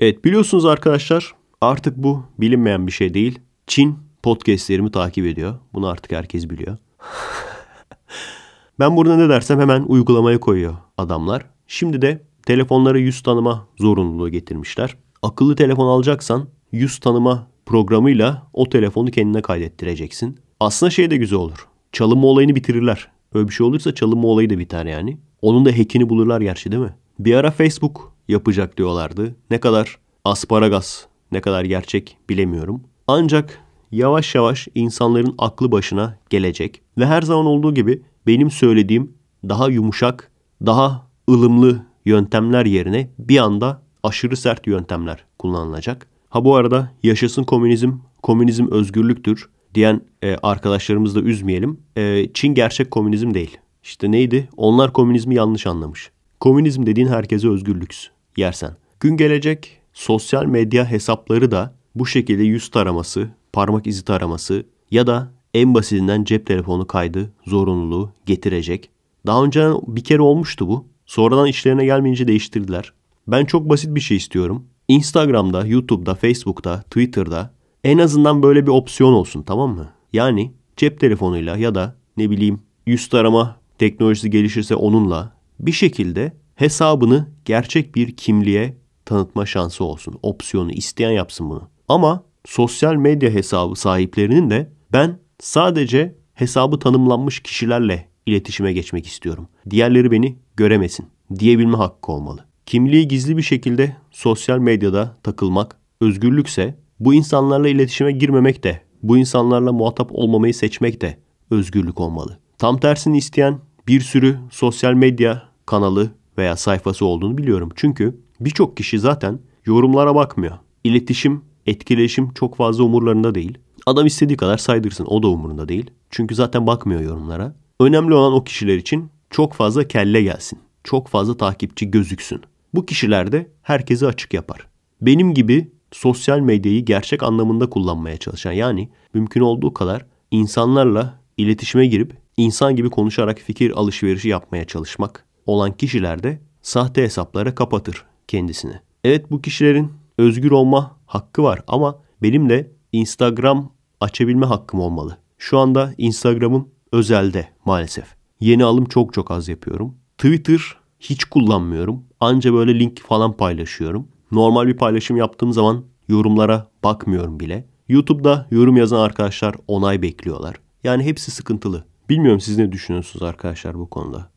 Evet biliyorsunuz arkadaşlar artık bu bilinmeyen bir şey değil. Çin podcastlerimi takip ediyor. Bunu artık herkes biliyor. ben burada ne dersem hemen uygulamaya koyuyor adamlar. Şimdi de telefonlara yüz tanıma zorunluluğu getirmişler. Akıllı telefon alacaksan yüz tanıma programıyla o telefonu kendine kaydettireceksin. Aslında şey de güzel olur. Çalınma olayını bitirirler. Öyle bir şey olursa çalınma olayı da biter yani. Onun da hackini bulurlar gerçi değil mi? Bir ara Facebook yapacak diyorlardı. Ne kadar asparagas, ne kadar gerçek bilemiyorum. Ancak yavaş yavaş insanların aklı başına gelecek ve her zaman olduğu gibi benim söylediğim daha yumuşak, daha ılımlı yöntemler yerine bir anda aşırı sert yöntemler kullanılacak. Ha bu arada yaşasın komünizm, komünizm özgürlüktür diyen e, arkadaşlarımızı da üzmeyelim. E, Çin gerçek komünizm değil. İşte neydi? Onlar komünizmi yanlış anlamış. Komünizm dediğin herkese özgürlüksü yersen. Gün gelecek sosyal medya hesapları da bu şekilde yüz taraması, parmak izi taraması ya da en basitinden cep telefonu kaydı zorunluluğu getirecek. Daha önce bir kere olmuştu bu. Sonradan işlerine gelmeyince değiştirdiler. Ben çok basit bir şey istiyorum. Instagram'da, YouTube'da, Facebook'ta, Twitter'da en azından böyle bir opsiyon olsun tamam mı? Yani cep telefonuyla ya da ne bileyim yüz tarama teknolojisi gelişirse onunla bir şekilde hesabını gerçek bir kimliğe tanıtma şansı olsun. Opsiyonu isteyen yapsın bunu. Ama sosyal medya hesabı sahiplerinin de ben sadece hesabı tanımlanmış kişilerle iletişime geçmek istiyorum. Diğerleri beni göremesin diyebilme hakkı olmalı. Kimliği gizli bir şekilde sosyal medyada takılmak özgürlükse bu insanlarla iletişime girmemek de, bu insanlarla muhatap olmamayı seçmek de özgürlük olmalı. Tam tersini isteyen bir sürü sosyal medya kanalı veya sayfası olduğunu biliyorum. Çünkü birçok kişi zaten yorumlara bakmıyor. İletişim, etkileşim çok fazla umurlarında değil. Adam istediği kadar saydırsın o da umurunda değil. Çünkü zaten bakmıyor yorumlara. Önemli olan o kişiler için çok fazla kelle gelsin. Çok fazla takipçi gözüksün. Bu kişiler de herkese açık yapar. Benim gibi sosyal medyayı gerçek anlamında kullanmaya çalışan yani mümkün olduğu kadar insanlarla iletişime girip insan gibi konuşarak fikir alışverişi yapmaya çalışmak olan kişiler de sahte hesaplara kapatır kendisini. Evet bu kişilerin özgür olma hakkı var ama benim de Instagram açabilme hakkım olmalı. Şu anda Instagram'ım özelde maalesef. Yeni alım çok çok az yapıyorum. Twitter hiç kullanmıyorum. Anca böyle link falan paylaşıyorum. Normal bir paylaşım yaptığım zaman yorumlara bakmıyorum bile. YouTube'da yorum yazan arkadaşlar onay bekliyorlar. Yani hepsi sıkıntılı. Bilmiyorum siz ne düşünüyorsunuz arkadaşlar bu konuda.